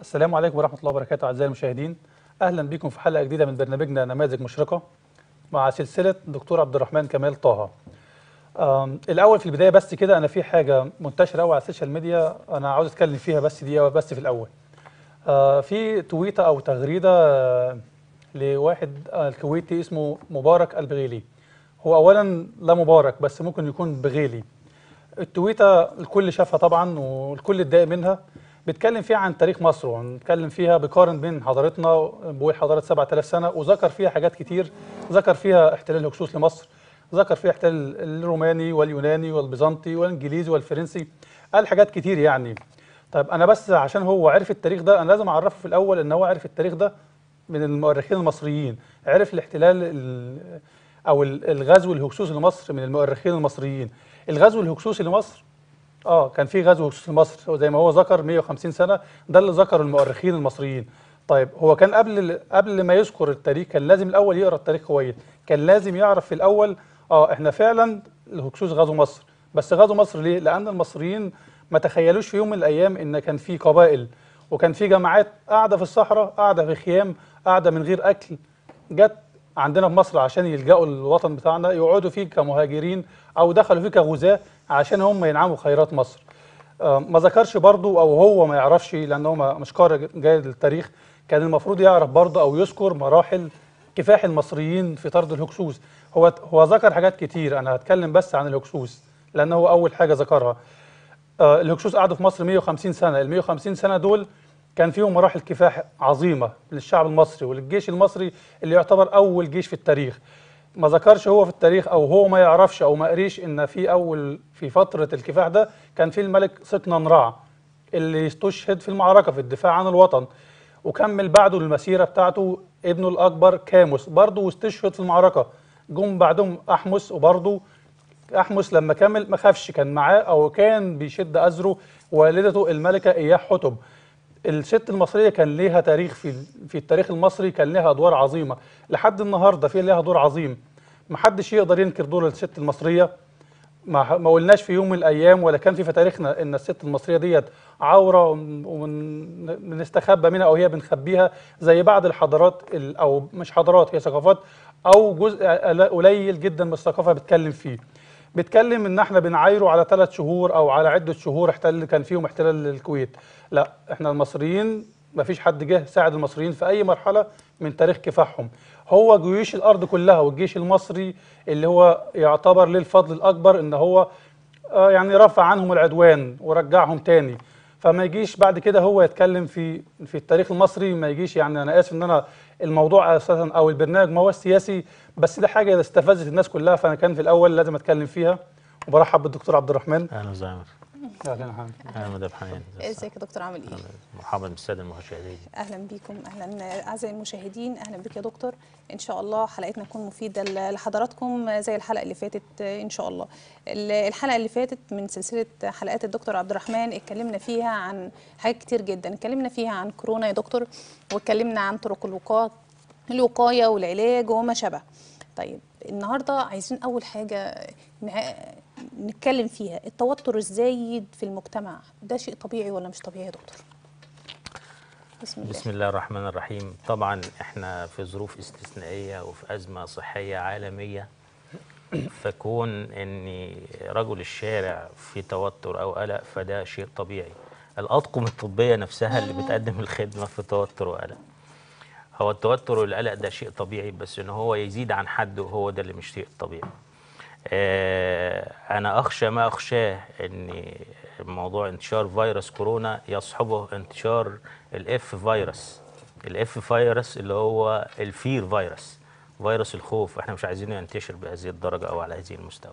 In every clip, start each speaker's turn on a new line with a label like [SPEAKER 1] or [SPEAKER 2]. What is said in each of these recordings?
[SPEAKER 1] السلام عليكم ورحمة الله وبركاته أعزائي المشاهدين أهلا بكم في حلقة جديدة من برنامجنا نماذج مشرقة مع سلسلة دكتور عبد الرحمن كمال طه الأول في البداية بس كده أنا في حاجة منتشرة قوي على السوشيال ميديا أنا عاوز أتكلم فيها بس دي بس في الأول آه، في تويتة أو تغريدة آه، لواحد آه، الكويتي اسمه مبارك البغيلي هو أولا لا مبارك بس ممكن يكون بغيلي التويتة الكل شافها طبعا والكل اتضايق منها بيتكلم فيها عن تاريخ مصر ونتكلم فيها بقارن بين حضارتنا بقول حضاره 7000 سنه وذكر فيها حاجات كتير ذكر فيها احتلال الهكسوس لمصر ذكر فيها احتلال الروماني واليوناني والبيزنطي والانجليزي والفرنسي قال حاجات كتير يعني طيب انا بس عشان هو عرف التاريخ ده انا لازم اعرفه في الاول ان هو عرف التاريخ ده من المؤرخين المصريين عرف الاحتلال او الغزو الهكسوس لمصر من المؤرخين المصريين الغزو الهكسوس لمصر اه كان في غزو مصر زي ما هو ذكر 150 سنه ده اللي ذكره المؤرخين المصريين طيب هو كان قبل قبل ما يذكر التاريخ كان لازم الاول يقرا التاريخ كويس كان لازم يعرف في الاول اه احنا فعلا الهكسوس غزو مصر بس غزو مصر ليه لان المصريين ما تخيلوش في يوم من الايام ان كان في قبائل وكان في جماعات قاعده في الصحراء قاعده في خيام قاعده من غير اكل جت عندنا في مصر عشان يلجأوا للوطن بتاعنا يقعدوا فيه كمهاجرين أو دخلوا فيه كغزاة عشان هم ينعموا خيرات مصر آه، ما ذكرش برضو أو هو ما يعرفش لأن هو مش قارئ جيد للتاريخ كان المفروض يعرف برضه أو يذكر مراحل كفاح المصريين في طرد الهكسوس هو هو ذكر حاجات كتير أنا هتكلم بس عن الهكسوس لأن هو أول حاجة ذكرها آه، الهكسوس قعدوا في مصر 150 سنة ال 150 سنة دول كان فيهم مراحل كفاح عظيمه للشعب المصري وللجيش المصري اللي يعتبر اول جيش في التاريخ ما ذكرش هو في التاريخ او هو ما يعرفش او ما قريش ان في اول في فتره الكفاح ده كان في الملك سكنان رع اللي استشهد في المعركه في الدفاع عن الوطن وكمل بعده المسيره بتاعته ابنه الاكبر كاموس برضه واستشهد في المعركه جم بعدهم احمس وبرضه احمس لما كمل ما خافش كان معاه او كان بيشد ازره والدته الملكه اياح حتب الست المصريه كان ليها تاريخ في في التاريخ المصري كان ليها ادوار عظيمه لحد النهارده في ليها دور عظيم ما حدش يقدر ينكر دور الست المصريه ما ما قلناش في يوم من الايام ولا كان في في تاريخنا ان الست المصريه ديت عوره ونستخبى منها او هي بنخبيها زي بعض الحضارات او مش حضارات هي ثقافات او جزء قليل جدا من الثقافه بتكلم فيه بتكلم ان احنا بنعايره على ثلاث شهور او على عده شهور احتل كان فيهم احتلال للكويت لا احنا المصريين ما فيش حد جه ساعد المصريين في اي مرحله من تاريخ كفاحهم هو جيوش الارض كلها والجيش المصري اللي هو يعتبر ليه الفضل الاكبر ان هو آه، يعني رفع عنهم العدوان ورجعهم تاني فما يجيش بعد كده هو يتكلم في في التاريخ المصري ما يجيش يعني انا اسف ان انا الموضوع اساسا او البرنامج ما هو سياسي بس ده حاجه استفزت الناس كلها فانا كان في الاول لازم اتكلم فيها وبرحب بالدكتور
[SPEAKER 2] عبد الرحمن اهلا وسهلا اهلا مدام حنان
[SPEAKER 3] إيه، ازيك يا دكتور عامل ايه؟
[SPEAKER 2] مرحبا بالساده المشاهدين
[SPEAKER 3] اهلا بيكم اهلا اعزائي المشاهدين اهلا بك يا دكتور ان شاء الله حلقتنا تكون مفيده لحضراتكم زي الحلقه اللي فاتت ان شاء الله الحلقه اللي فاتت من سلسله حلقات الدكتور عبد الرحمن اتكلمنا فيها عن حاجات كتير جدا اتكلمنا فيها عن كورونا يا دكتور واتكلمنا عن طرق الوقايه الوقايه والعلاج وما شابه طيب النهارده عايزين اول حاجه نتكلم فيها التوتر الزايد في المجتمع ده شيء طبيعي ولا مش طبيعي يا دكتور
[SPEAKER 2] بسم الله, بسم الله الرحمن الرحيم طبعا احنا في ظروف استثنائيه وفي ازمه صحيه عالميه فكون ان رجل الشارع في توتر او قلق فده شيء طبيعي الاطقم الطبيه نفسها اللي بتقدم الخدمه في توتر وقلق هو التوتر والقلق ده شيء طبيعي بس ان هو يزيد عن حده هو ده اللي مش شيء طبيعي آه، أنا أخشى ما أخشاه أن موضوع انتشار فيروس كورونا يصحبه انتشار الإف فيروس الإف فيروس اللي هو الفير فيروس فيروس الخوف احنا مش عايزينه ينتشر بهذه الدرجة أو على هذه المستوى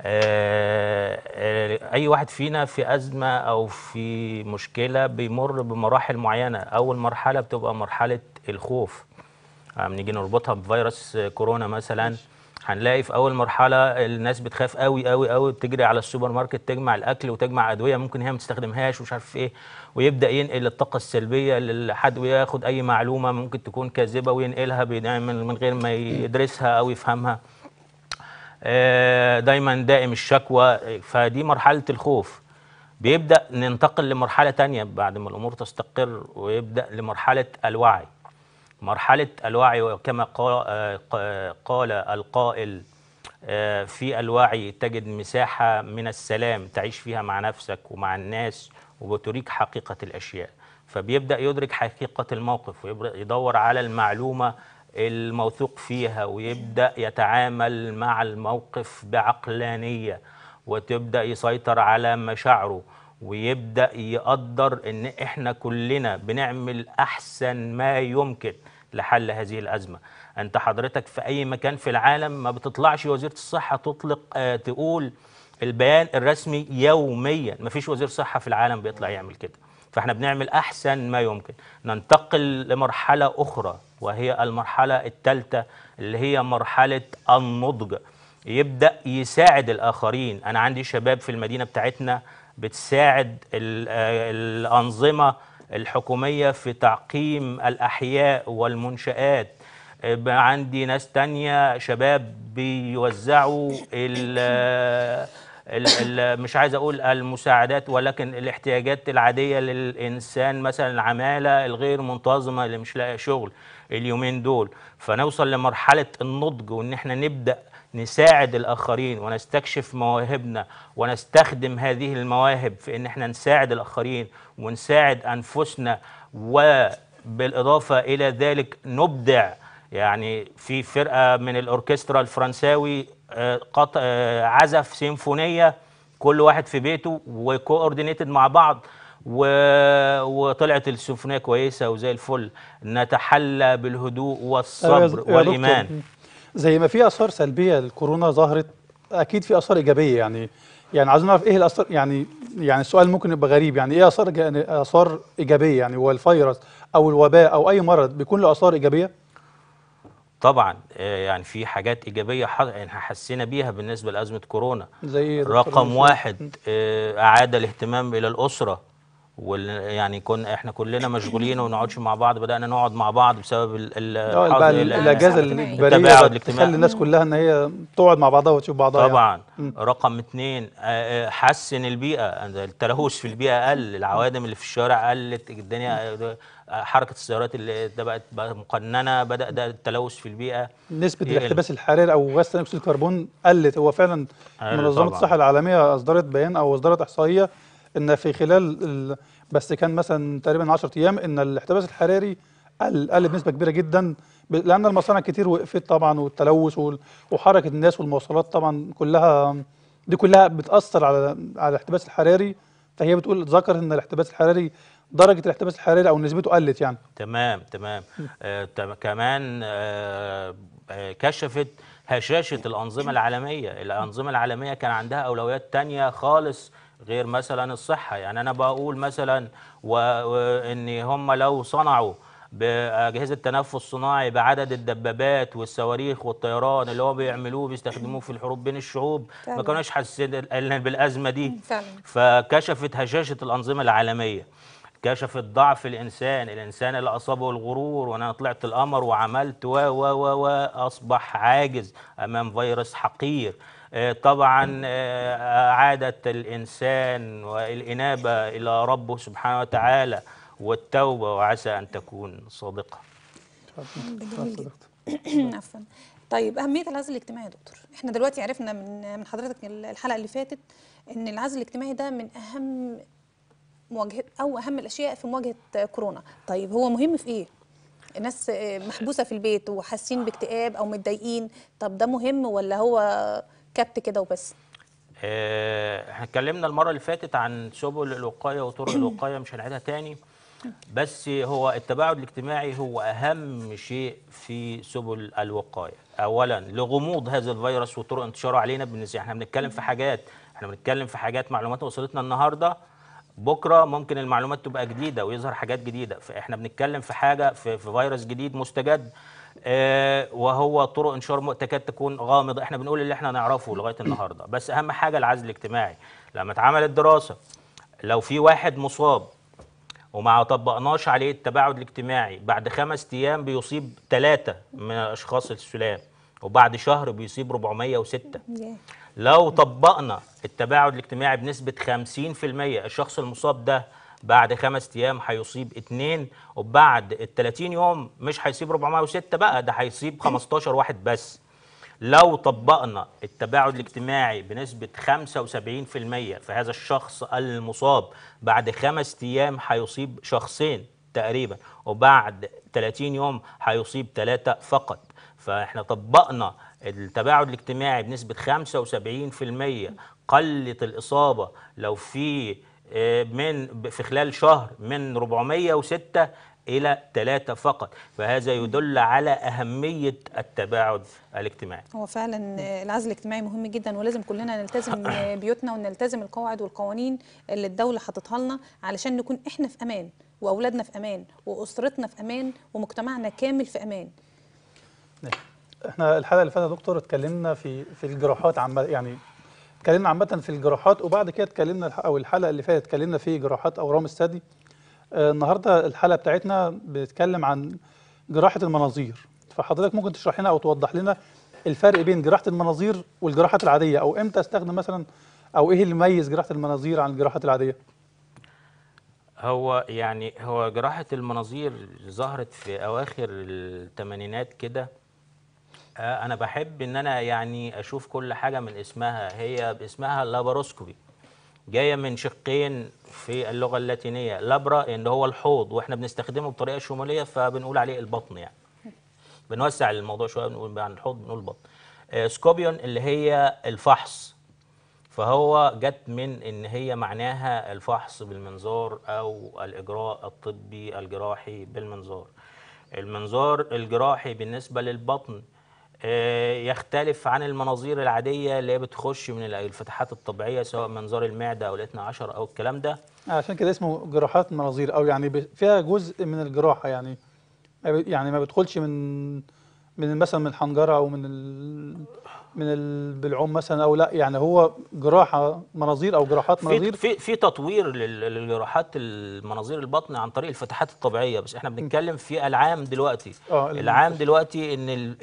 [SPEAKER 2] آه، آه، اي واحد فينا في ازمه او في مشكله بيمر بمراحل معينه اول مرحله بتبقى مرحله الخوف بنيجي نربطها بفيروس كورونا مثلا هنلاقي في اول مرحله الناس بتخاف قوي قوي قوي بتجري على السوبر ماركت تجمع الاكل وتجمع ادويه ممكن هي ما تستخدمهاش ومش عارف ايه ويبدا ينقل الطاقه السلبيه لحد وياخد اي معلومه ممكن تكون كاذبه وينقلها من غير ما يدرسها او يفهمها آه، دايما دائم الشكوى فدي مرحله الخوف بيبدا ننتقل لمرحله تانية بعد ما الامور تستقر ويبدا لمرحله الوعي مرحلة الوعي وكما قال القائل آه، في الوعي تجد مساحة من السلام تعيش فيها مع نفسك ومع الناس وبتريك حقيقة الأشياء فبيبدأ يدرك حقيقة الموقف ويدور على المعلومة الموثوق فيها ويبدأ يتعامل مع الموقف بعقلانية وتبدأ يسيطر على مشاعره ويبدا يقدر ان احنا كلنا بنعمل احسن ما يمكن لحل هذه الازمه انت حضرتك في اي مكان في العالم ما بتطلعش وزيره الصحه تطلق آه تقول البيان الرسمي يوميا ما فيش وزير صحه في العالم بيطلع يعمل كده فاحنا بنعمل احسن ما يمكن ننتقل لمرحله اخرى وهي المرحله الثالثه اللي هي مرحله النضج يبدا يساعد الاخرين انا عندي شباب في المدينه بتاعتنا بتساعد آه، الأنظمة الحكومية في تعقيم الأحياء والمنشآت آه، عندي ناس تانية شباب بيوزعوا الـ آه، مش عايز اقول المساعدات ولكن الاحتياجات العاديه للانسان مثلا العماله الغير منتظمه اللي مش لاقي شغل اليومين دول فنوصل لمرحله النضج وان احنا نبدا نساعد الاخرين ونستكشف مواهبنا ونستخدم هذه المواهب في ان احنا نساعد الاخرين ونساعد انفسنا وبالاضافه الى ذلك نبدع يعني في فرقه من الاوركسترا الفرنساوي آه، آه، عزف سيمفونيه كل واحد في بيته وكوردينيتد مع بعض و... وطلعت السيمفونيه كويسه وزي الفل نتحلى بالهدوء والصبر آه، والايمان
[SPEAKER 1] زي ما في اثار سلبيه للكورونا ظهرت اكيد في اثار ايجابيه يعني يعني عايزين نعرف ايه الاثار يعني يعني السؤال ممكن يبقى غريب يعني ايه اثار يعني اثار ايجابيه يعني هو الفيروس او الوباء او اي مرض بيكون له اثار ايجابيه
[SPEAKER 2] طبعا آه، يعني في حاجات ايجابيه يعني حسينا بيها بالنسبه لازمه كورونا زي رقم واحد آه، اعاد الاهتمام الى الاسره ويعني كنا احنا كلنا مشغولين وما نقعدش مع بعض بدانا نقعد مع بعض بسبب اه، الاجازه اللي بتخلي الناس
[SPEAKER 1] كلها ان هي تقعد مع بعضها وتشوف بعضها يعني. طبعا يعني.
[SPEAKER 2] رقم اثنين آه، آه، حسن البيئه التلوث في البيئه قل العوادم اللي في الشارع قلت الدنيا حركه السيارات اللي ده بقت مقننه بدا ده التلوث في البيئه نسبه الاحتباس
[SPEAKER 1] الحراري او غاز ثاني اكسيد الكربون قلت هو فعلا منظمه الصحه العالميه اصدرت بيان او اصدرت احصائيه ان في خلال بس كان مثلا تقريبا 10 ايام ان الاحتباس الحراري قل قل بنسبه كبيره جدا لان المصانع كتير وقفت طبعا والتلوث وحركه الناس والمواصلات طبعا كلها دي كلها بتاثر على على الاحتباس الحراري فهي بتقول ذكر ان الاحتباس الحراري درجه الاحتباس الحراري او نسبته قلت يعني
[SPEAKER 2] تمام تمام آه كمان آه،, آه كشفت هشاشه الانظمه العالميه الانظمه العالميه كان عندها اولويات تانية خالص غير مثلا الصحه يعني انا بقول مثلا وان هم لو صنعوا باجهزه تنفس صناعي بعدد الدبابات والصواريخ والطيران اللي هو بيعملوه بيستخدموه في الحروب بين الشعوب فعلا. ما كانوش حاسين بالازمه دي فعلا. فكشفت هشاشه الانظمه العالميه كشفت ضعف الانسان الانسان اللي اصابه الغرور وانا طلعت القمر وعملت و و و اصبح عاجز امام فيروس حقير آه، طبعا آه، عادت الإنسان والإنابة إلى ربه سبحانه وتعالى والتوبة وعسى أن تكون صادقة
[SPEAKER 3] عفوا طيب أهمية العزل الاجتماعي يا دكتور احنا دلوقتي عرفنا من من حضرتك الحلقة اللي فاتت ان العزل الاجتماعي ده من أهم مواجهة أو أهم الأشياء في مواجهة كورونا طيب هو مهم في إيه؟ الناس آه، محبوسة في البيت وحاسين باكتئاب أو متضايقين طب ده مهم ولا هو كت كده وبس
[SPEAKER 2] آه، احنا اتكلمنا المره اللي فاتت عن سبل الوقايه وطرق الوقايه مش هنعيدها تاني بس هو التباعد الاجتماعي هو اهم شيء في سبل الوقايه اولا لغموض هذا الفيروس وطرق انتشاره علينا بالنسبه يعني احنا بنتكلم في حاجات احنا بنتكلم في حاجات معلومات وصلتنا النهارده بكره ممكن المعلومات تبقى جديده ويظهر حاجات جديده فاحنا بنتكلم في حاجه في, في فيروس جديد مستجد آه وهو طرق انشار تكاد تكون غامضه احنا بنقول اللي احنا نعرفه لغايه النهارده بس اهم حاجه العزل الاجتماعي لما اتعملت دراسه لو في واحد مصاب وما طبقناش عليه التباعد الاجتماعي بعد خمس ايام بيصيب ثلاثه من اشخاص السلام وبعد شهر بيصيب 406 لو طبقنا التباعد الاجتماعي بنسبة 50% الشخص المصاب ده بعد خمس ايام هيصيب اثنين وبعد ال 30 يوم مش هيصيب 406 بقى ده هيصيب 15 واحد بس لو طبقنا التباعد الاجتماعي بنسبة 75% فهذا الشخص المصاب بعد خمس أيام هيصيب شخصين تقريبا وبعد 30 يوم هيصيب ثلاثة فقط فإحنا طبقنا التباعد الاجتماعي بنسبة 75% قلت الإصابة لو في آه، من في خلال شهر من 406 إلى 3 فقط فهذا يدل على أهمية التباعد الاجتماعي
[SPEAKER 3] هو فعلا آه، العزل الاجتماعي مهم جدا ولازم كلنا نلتزم بيوتنا ونلتزم القواعد والقوانين اللي الدولة حطتها لنا علشان نكون إحنا في أمان وأولادنا في أمان وأسرتنا في أمان ومجتمعنا كامل في أمان
[SPEAKER 1] احنا الحلقه اللي فاتت يا دكتور اتكلمنا في في الجراحات عامه يعني اتكلمنا عامه في الجراحات وبعد كده اتكلمنا او الحلقه اللي فاتت اتكلمنا في جراحات اورام الثدي آه، النهارده الحلقه بتاعتنا بنتكلم عن جراحه المناظير فحضرتك ممكن تشرح لنا او توضح لنا الفرق بين جراحه المناظير والجراحات العاديه او امتى استخدم مثلا او ايه اللي يميز جراحه المناظير عن الجراحات العاديه
[SPEAKER 2] هو يعني هو جراحه المناظير ظهرت في اواخر الثمانينات كده انا بحب ان انا يعني اشوف كل حاجه من اسمها هي باسمها لابروسكوبي جايه من شقين في اللغه اللاتينيه لابرا ان هو الحوض واحنا بنستخدمه بطريقه شموليه فبنقول عليه البطن يعني بنوسع الموضوع شويه بنقول عن الحوض بنقول البطن سكوبيون آه، اللي هي الفحص فهو جت من ان هي معناها الفحص بالمنظار او الاجراء الطبي الجراحي بالمنظار المنظار الجراحي بالنسبه للبطن آه، يختلف عن المناظير العادية اللي هي بتخش من الفتحات الطبيعية سواء منظار المعدة أو الاثنى عشر أو الكلام ده
[SPEAKER 1] عشان كده اسمه جراحات المناظير أو يعني فيها جزء من الجراحة يعني يعني ما بتخلش من من مثلا من الحنجرة أو من من البلعوم مثلا او لا يعني هو جراحه مناظير او جراحات مناظير
[SPEAKER 2] في في تطوير للجراحات المناظير البطن عن طريق الفتحات الطبيعيه بس احنا بنتكلم في العام دلوقتي آه العام دلوقتي ان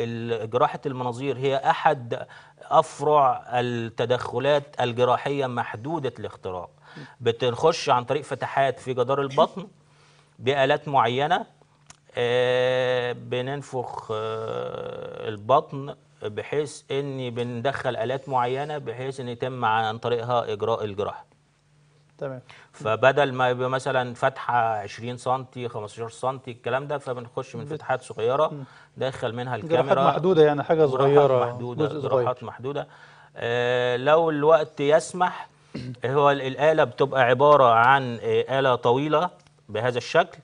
[SPEAKER 2] جراحه المناظير هي احد افرع التدخلات الجراحيه محدوده الاختراق بتخش عن طريق فتحات في جدار البطن بآلات معينه آه بننفخ آه البطن بحيث ان بندخل الات معينه بحيث ان يتم عن طريقها اجراء الجراحه تمام فبدل ما يبقى مثلا فتحه 20 سم 15 سم الكلام ده فبنخش من فتحات صغيره داخل منها الكاميرا جراحات محدوده يعني
[SPEAKER 1] حاجه صغيره جراحات محدوده جراحات
[SPEAKER 2] محدوده آه لو الوقت يسمح هو الاله بتبقى عباره عن آه، اله طويله بهذا الشكل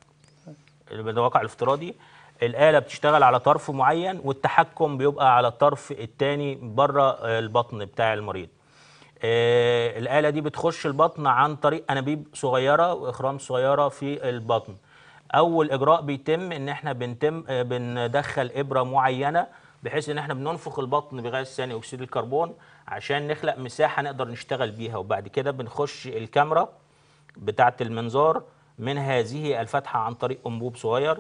[SPEAKER 2] الواقع الافتراضي الآلة بتشتغل على طرف معين والتحكم بيبقى على الطرف الثاني بره آه، البطن بتاع المريض آه، الآلة دي بتخش البطن عن طريق أنابيب صغيرة وإخرام صغيرة في البطن أول إجراء بيتم إن إحنا بنتم آه، بندخل إبرة معينة بحيث إن إحنا بننفخ البطن بغاز ثاني أكسيد الكربون عشان نخلق مساحة نقدر نشتغل بيها وبعد كده بنخش الكاميرا بتاعة المنظار من هذه الفتحة عن طريق أنبوب صغير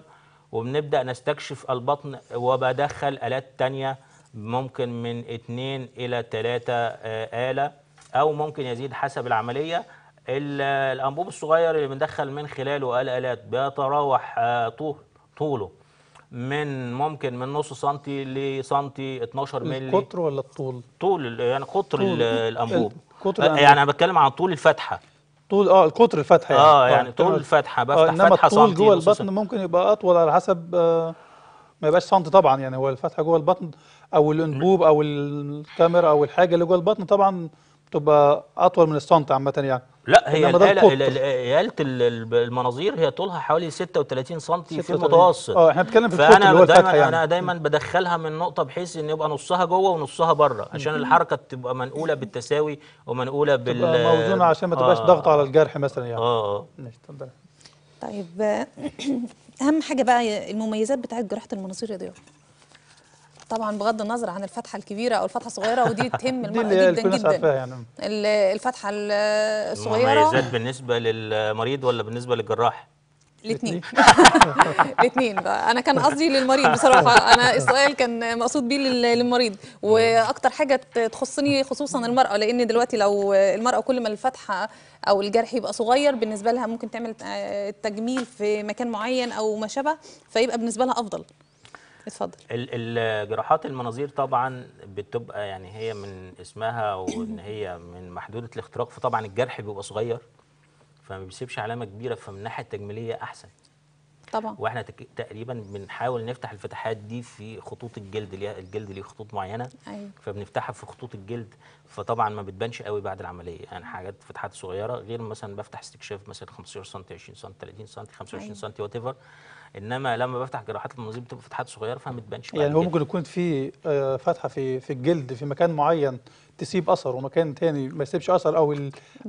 [SPEAKER 2] وبنبدا نستكشف البطن وبدخل الات تانية ممكن من اثنين الى ثلاثه آه، اله او ممكن يزيد حسب العمليه الانبوب الصغير اللي بندخل من خلاله الالات بيتراوح آه، طوله من ممكن من نص سنتي لسنتي 12 مللي القطر
[SPEAKER 1] ولا الطول؟
[SPEAKER 2] طول يعني قطر آه، الانبوب يعني انا بتكلم عن طول الفتحه
[SPEAKER 1] طول اه القطر الفتحه يعني اه يعني طول الفتحه آه، بفتح آه انما فتحه طول جوه البطن ممكن يبقى اطول على حسب آه ما يبقاش سنت طبعا يعني هو الفتحه جوه البطن او الانبوب او الكاميرا او الحاجه اللي جوه البطن طبعا بتبقى اطول من السنت عامه يعني لا هي
[SPEAKER 2] آلة المناظير هي طولها حوالي 36 سم في المتوسط اه احنا بنتكلم في القطر اللي دايما يعني. انا دايما بدخلها من نقطه بحيث ان يبقى نصها جوه ونصها بره عشان الحركه تبقى منقوله بالتساوي ومنقوله بال تبقى موزونه عشان ما تبقاش آه ضغط
[SPEAKER 1] على الجرح مثلا يعني اه ماشي
[SPEAKER 3] طيب اهم حاجه بقى المميزات بتاعت جراحه المناظير يا ضياء طبعا بغض النظر عن الفتحه الكبيره او الفتحه الصغيره ودي تهم المرأة جدا جدا يعني. الفتحه الصغيره مميزات
[SPEAKER 2] بالنسبه للمريض ولا بالنسبه للجراح الاثنين
[SPEAKER 3] الاثنين انا كان قصدي للمريض بصراحه انا السؤال كان مقصود بيه للمريض واكتر حاجه تخصني خصوصا المراه لان دلوقتي لو المراه كل ما الفتحه او الجرح يبقى صغير بالنسبه لها ممكن تعمل آه، تجميل في مكان معين او ما شابه فيبقى بالنسبه لها افضل اتفضل
[SPEAKER 2] الجراحات المناظير طبعا بتبقى يعني هي من اسمها وان هي من محدوده الاختراق فطبعا الجرح بيبقى صغير فما بيسيبش علامه كبيره فمن الناحيه التجميليه احسن طبعا واحنا تقريبا بنحاول نفتح الفتحات دي في خطوط الجلد الجلد ليه خطوط معينه أيوة. فبنفتحها في خطوط الجلد فطبعا ما بتبانش قوي بعد العمليه يعني حاجات فتحات صغيره غير مثلا بفتح استكشاف مثلا 15 سم 20 سم 30 سم 25 أيوة. سم وات انما لما بفتح جراحات المناظير بتبقى فتحات صغيره فما بتبانش يعني هو ممكن يكون
[SPEAKER 1] في آه، فتحه في في الجلد في مكان معين تسيب اثر ومكان تاني ما يسيبش اثر او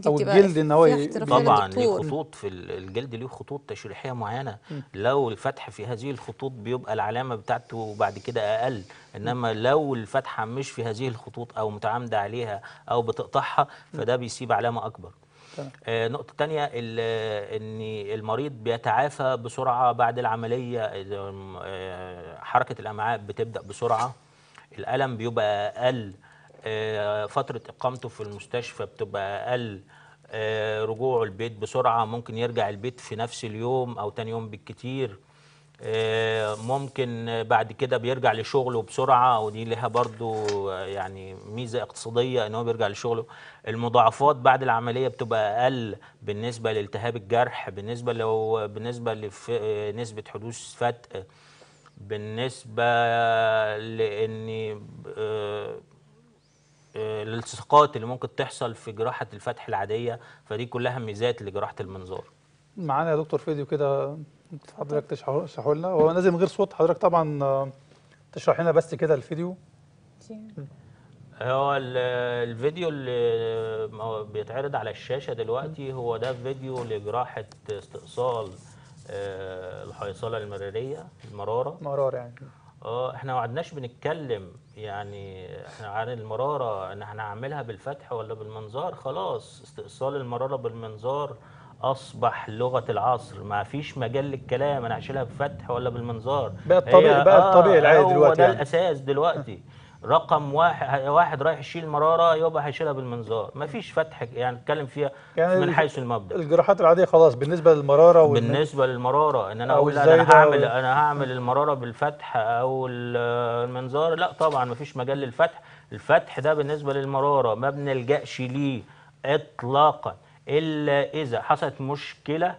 [SPEAKER 1] او الجلد ان هو طبعا ليه خطوط
[SPEAKER 2] في الجلد ليه خطوط تشريحيه معينه لو الفتح في هذه الخطوط بيبقى العلامه بتاعته بعد كده اقل انما لو الفتحه مش في هذه الخطوط او متعامده عليها او بتقطعها فده بيسيب علامه اكبر آه، نقطة تانية ان المريض بيتعافى بسرعة بعد العملية آه، حركة الامعاء بتبدأ بسرعة الألم بيبقى أقل آه، فترة إقامته في المستشفى بتبقى أقل رجوعه البيت بسرعة ممكن يرجع البيت في نفس اليوم أو تاني يوم بالكتير آه، ممكن بعد كده بيرجع لشغله بسرعه ودي لها برضو آه، يعني ميزه اقتصاديه ان هو بيرجع لشغله المضاعفات بعد العمليه بتبقى اقل بالنسبه لالتهاب الجرح بالنسبه لو بالنسبه لنسبه آه، حدوث فتق بالنسبه لان الالتصاقات اللي ممكن تحصل في جراحه الفتح العاديه فدي كلها ميزات لجراحه المنظار
[SPEAKER 1] معانا يا دكتور فيديو كده حضرتك تشرحوا لنا هو نازل من غير صوت حضرتك طبعا آه، تشرح لنا بس كده الفيديو
[SPEAKER 2] هو الفيديو اللي آه، بيتعرض على الشاشه دلوقتي هو ده فيديو لجراحه استئصال آه، الحيصله المراريه المراره مراره يعني اه احنا ما عدناش بنتكلم يعني احنا عن المراره ان احنا هنعملها بالفتح ولا بالمنظار خلاص استئصال المراره بالمنظار اصبح لغه العصر ما فيش مجال للكلام انا هشيلها بفتح ولا بالمنظار بقى الطبيعي بقى آه الطبيعي العادي دلوقتي هو ده يعني. الاساس دلوقتي رقم واحد واحد رايح يشيل مراره يبقى هيشيلها بالمنظار ما فيش فتح يعني اتكلم فيها يعني من حيث المبدا
[SPEAKER 1] الجراحات العاديه خلاص بالنسبه للمراره وال... بالنسبه
[SPEAKER 2] للمراره ان انا اقول انا هعمل أو... انا هعمل المراره بالفتح او المنظار لا طبعا ما فيش مجال للفتح الفتح ده بالنسبه للمراره ما بنلجاش ليه اطلاقا الا اذا حصلت مشكله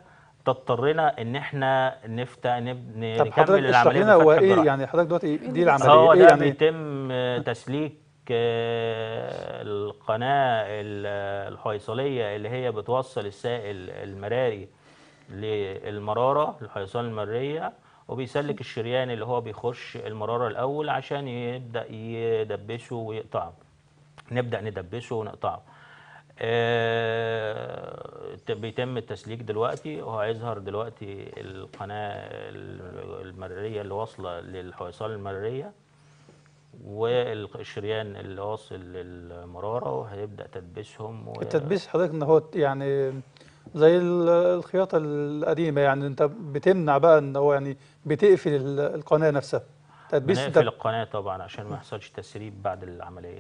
[SPEAKER 2] تضطرنا ان احنا نفتح نب... طب حضرتك اشرح لنا هو ايه يعني حضرتك دلوقتي دي العمليه هو اه، إيه ده إيه يعني... بيتم تسليك آه، القناه الحيصليه اللي هي بتوصل السائل المراري للمراره الحيصان المريه وبيسلك الشريان اللي هو بيخش المراره الاول عشان يبدا يدبسه ويقطعه نبدا ندبسه ونقطعه آه، بيتم التسليك دلوقتي وهيظهر دلوقتي القناه المريريه اللي واصله للحويصال المريريه والشريان اللي واصل للمراره وهيبدا تدبيسهم و... التدبيس
[SPEAKER 1] حضرتك ان هو يعني زي الخياطه القديمه يعني انت بتمنع بقى ان هو يعني بتقفل القناه نفسها تدبيس بنقفل القناه طبعا
[SPEAKER 2] عشان ما يحصلش تسريب بعد العمليه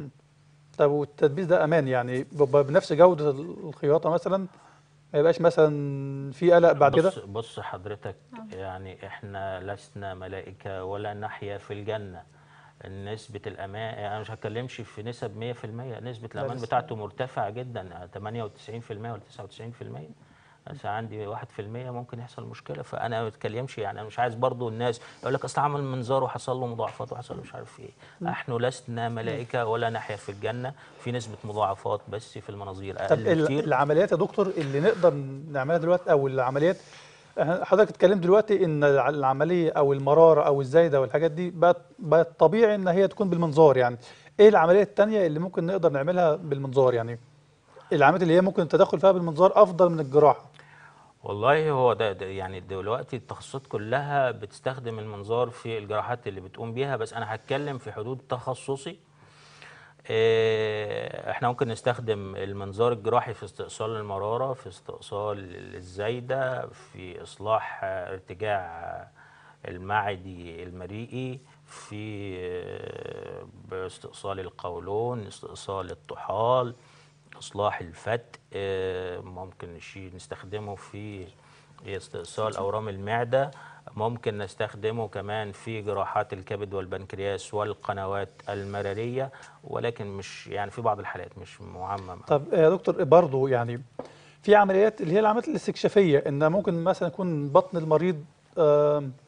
[SPEAKER 1] طب والتدبيس ده امان يعني بنفس جوده الخياطه مثلا ما يبقاش مثلا في قلق بعد كده بص
[SPEAKER 2] بص حضرتك يعني احنا لسنا ملائكه ولا نحيا في الجنه نسبة الأمان أنا مش هتكلمش في نسب 100% نسبة الأمان بتاعته مرتفعة جدا 98% ولا 99% عندي 1% ممكن يحصل مشكله فانا ما بتكلمش يعني انا مش عايز برضو الناس يقول لك اصل عمل منظار وحصل له مضاعفات وحصل له مش عارف ايه احنا لسنا ملائكه ولا نحيا في الجنه في نسبه مضاعفات بس في المناظير اقل كتير
[SPEAKER 1] العمليات يا دكتور اللي نقدر نعملها دلوقتي او العمليات أه، حضرتك اتكلمت دلوقتي ان العمليه او المراره او الزايده والحاجات دي بقت بقت طبيعي ان هي تكون بالمنظار يعني ايه العمليه الثانيه اللي ممكن نقدر نعملها بالمنظار يعني العمليات اللي هي ممكن التدخل فيها بالمنظار افضل من الجراحه
[SPEAKER 2] والله هو ده, ده يعني دلوقتي التخصصات كلها بتستخدم المنظار في الجراحات اللي بتقوم بيها بس انا هتكلم في حدود تخصصي آه، احنا ممكن نستخدم المنظار الجراحي في استئصال المراره في استئصال الزايده في اصلاح ارتجاع المعدي المريئي في آه، استئصال القولون استئصال الطحال إصلاح الفت آه، ممكن نستخدمه في استئصال أورام المعدة ممكن نستخدمه كمان في جراحات الكبد والبنكرياس والقنوات المرارية ولكن مش يعني في بعض الحالات مش معمم
[SPEAKER 1] طب يا آه، دكتور برضه يعني في عمليات اللي هي العمليات الاستكشافية إن ممكن مثلا يكون بطن المريض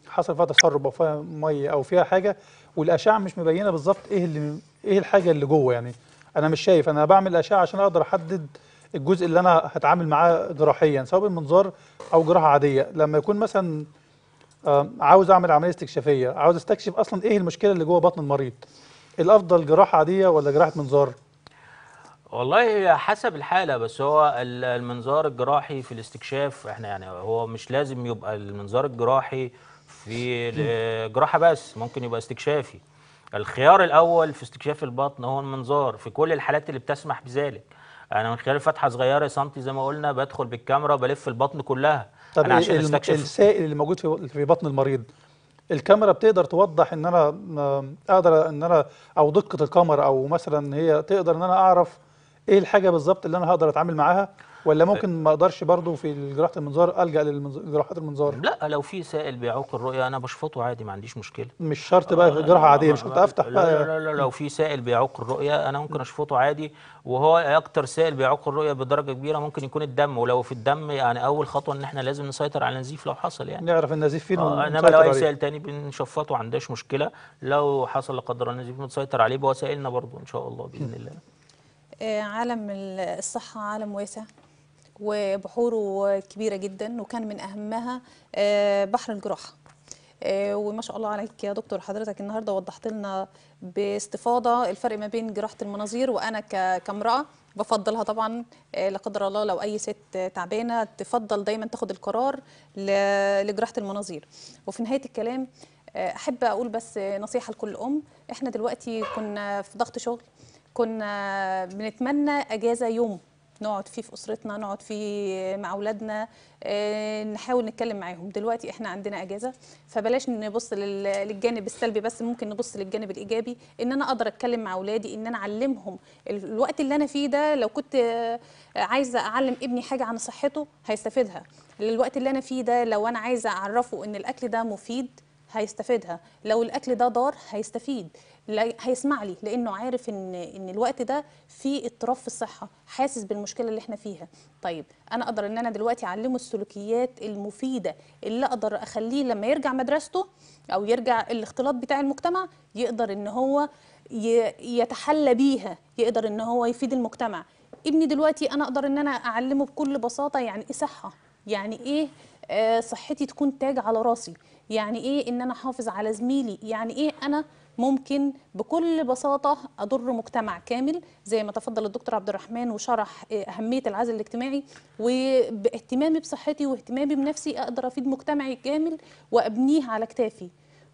[SPEAKER 1] حصل فيها تسرب أو فيها مية أو فيها حاجة والأشعة مش مبينة بالظبط إيه اللي إيه الحاجة اللي جوه يعني انا مش شايف انا بعمل اشعه عشان اقدر احدد الجزء اللي انا هتعامل معاه جراحيا سواء بالمنظار او جراحه عاديه لما يكون مثلا عاوز اعمل عمليه استكشافيه عاوز استكشف اصلا ايه المشكله اللي جوه بطن المريض الافضل جراحه عاديه ولا جراحه منظار
[SPEAKER 2] والله حسب الحالة بس هو المنظار الجراحي في الاستكشاف احنا يعني هو مش لازم يبقى المنظار الجراحي في جراحة بس ممكن يبقى استكشافي الخيار الاول في استكشاف البطن هو المنظار في كل الحالات اللي بتسمح بذلك انا من خلال فتحه صغيره سنتي زي ما قلنا بدخل بالكاميرا بلف البطن كلها طب أنا عشان استكشف السائل
[SPEAKER 1] اللي موجود في في بطن المريض الكاميرا بتقدر توضح ان انا اقدر ان انا او دقه الكاميرا او مثلا هي تقدر ان انا اعرف ايه الحاجه بالظبط اللي انا هقدر اتعامل معاها ولا طيب. ممكن ما اقدرش برضه في جراحه المنظار الجا لجراحات المنظار
[SPEAKER 2] لا لو في سائل بيعوق الرؤيه انا بشفطه عادي ما عنديش مشكله مش شرط بقى جراحه عاديه مش شرط افتح بقى لا لا, لا, لا لو في سائل بيعوق الرؤيه انا ممكن اشفطه عادي وهو اكتر سائل بيعوق الرؤيه بدرجه كبيره ممكن يكون الدم ولو في الدم يعني اول خطوه ان احنا لازم نسيطر على النزيف لو حصل يعني نعرف النزيف فين آه انما لو اي سائل تاني بنشفطه ما عندهاش مشكله لو حصل لا قدر الله النزيف بنسيطر عليه بوسائلنا برضه ان شاء الله باذن الله
[SPEAKER 3] آه، عالم الصحة عالم واسع وبحوره كبيرة جدا وكان من أهمها آه، بحر الجراحة آه، وما شاء الله عليك يا دكتور حضرتك النهاردة وضحت لنا باستفاضة الفرق ما بين جراحة المناظير وأنا كامرأة بفضلها طبعا آه، لا قدر الله لو اي ست تعبانه تفضل دايما تاخد القرار لجراحه المناظير وفي نهايه الكلام احب اقول بس نصيحه لكل ام احنا دلوقتي كنا في ضغط شغل كنا بنتمنى اجازه يوم نقعد فيه في اسرتنا نقعد فيه مع اولادنا آه، نحاول نتكلم معاهم دلوقتي احنا عندنا اجازه فبلاش نبص للجانب السلبي بس ممكن نبص للجانب الايجابي ان انا اقدر اتكلم مع اولادي ان انا اعلمهم الوقت اللي انا فيه ده لو كنت آه، عايزه اعلم ابني حاجه عن صحته هيستفيدها الوقت اللي انا فيه ده لو انا عايزه اعرفه ان الاكل ده مفيد هيستفيدها لو الاكل ده ضار هيستفيد هيسمع لي لانه عارف ان ان الوقت ده فيه اضطراب في الصحه حاسس بالمشكله اللي احنا فيها طيب انا اقدر ان انا دلوقتي اعلمه السلوكيات المفيده اللي اقدر اخليه لما يرجع مدرسته او يرجع الاختلاط بتاع المجتمع يقدر ان هو يتحلى بيها يقدر ان هو يفيد المجتمع ابني دلوقتي انا اقدر ان انا اعلمه بكل بساطه يعني ايه صحه يعني ايه آه، صحتي تكون تاج على راسي يعني ايه ان انا احافظ على زميلي يعني ايه انا ممكن بكل بساطه اضر مجتمع كامل زي ما تفضل الدكتور عبد الرحمن وشرح آه، اهميه العزل الاجتماعي وباهتمامي بصحتي واهتمامي بنفسي اقدر افيد مجتمعي كامل وابنيه على كتافي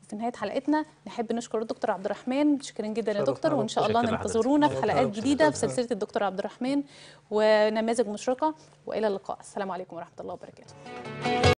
[SPEAKER 3] في نهايه حلقتنا نحب نشكر الدكتور عبد الرحمن متشكرين جدا يا دكتور وان شاء الله ننتظرونا في حلقات جديده في سلسله الدكتور عبد الرحمن ونماذج مشرقه والى اللقاء السلام عليكم ورحمه الله وبركاته